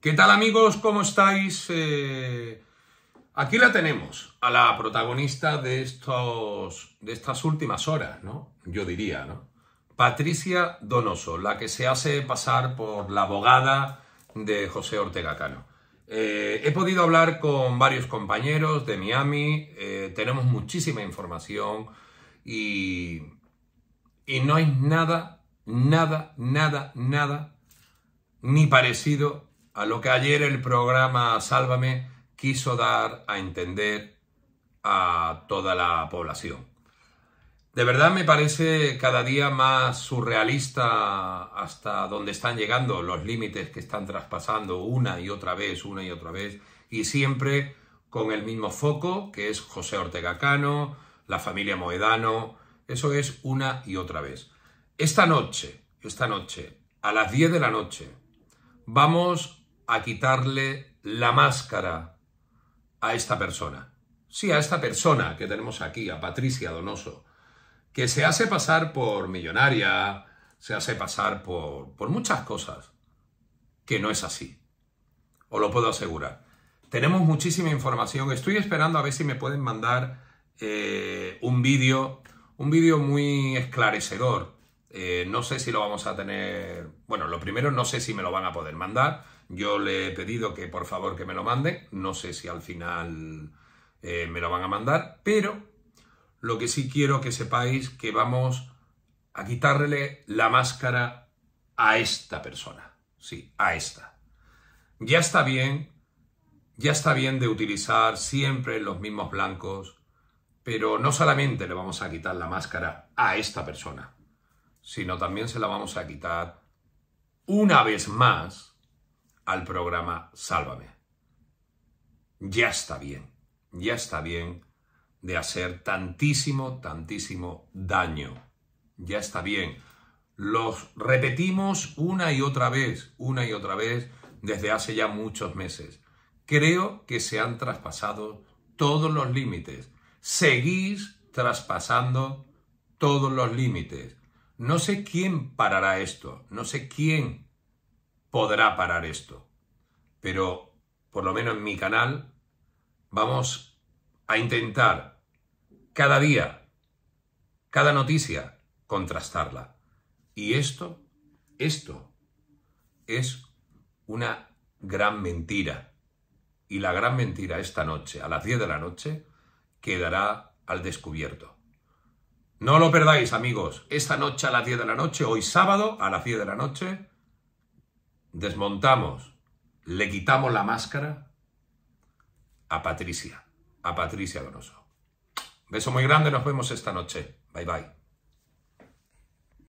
¿Qué tal amigos? ¿Cómo estáis? Eh, aquí la tenemos, a la protagonista de, estos, de estas últimas horas, ¿no? Yo diría, ¿no? Patricia Donoso, la que se hace pasar por la abogada de José Ortega Cano. Eh, he podido hablar con varios compañeros de Miami, eh, tenemos muchísima información y, y no hay nada, nada, nada, nada ni parecido a lo que ayer el programa Sálvame quiso dar a entender a toda la población. De verdad me parece cada día más surrealista hasta donde están llegando los límites que están traspasando una y otra vez, una y otra vez, y siempre con el mismo foco, que es José Ortega Cano, la familia Moedano, eso es una y otra vez. Esta noche, esta noche, a las 10 de la noche, vamos a quitarle la máscara a esta persona. Sí, a esta persona que tenemos aquí, a Patricia Donoso, que se hace pasar por millonaria, se hace pasar por, por muchas cosas, que no es así. Os lo puedo asegurar. Tenemos muchísima información. Estoy esperando a ver si me pueden mandar eh, un vídeo, un vídeo muy esclarecedor. Eh, no sé si lo vamos a tener. Bueno, lo primero no sé si me lo van a poder mandar. Yo le he pedido que por favor que me lo mande. No sé si al final eh, me lo van a mandar, pero lo que sí quiero que sepáis que vamos a quitarle la máscara a esta persona. Sí, a esta. Ya está bien, ya está bien de utilizar siempre los mismos blancos, pero no solamente le vamos a quitar la máscara a esta persona, sino también se la vamos a quitar una vez más al programa Sálvame. Ya está bien, ya está bien de hacer tantísimo, tantísimo daño. Ya está bien. Los repetimos una y otra vez, una y otra vez, desde hace ya muchos meses. Creo que se han traspasado todos los límites. Seguís traspasando todos los límites. No sé quién parará esto, no sé quién podrá parar esto. Pero, por lo menos en mi canal, vamos a intentar cada día, cada noticia, contrastarla. Y esto, esto, es una gran mentira. Y la gran mentira esta noche, a las 10 de la noche, quedará al descubierto. No lo perdáis, amigos. Esta noche a las 10 de la noche, hoy sábado a las 10 de la noche, desmontamos, le quitamos la máscara a Patricia, a Patricia Donoso. Beso muy grande, nos vemos esta noche. Bye bye.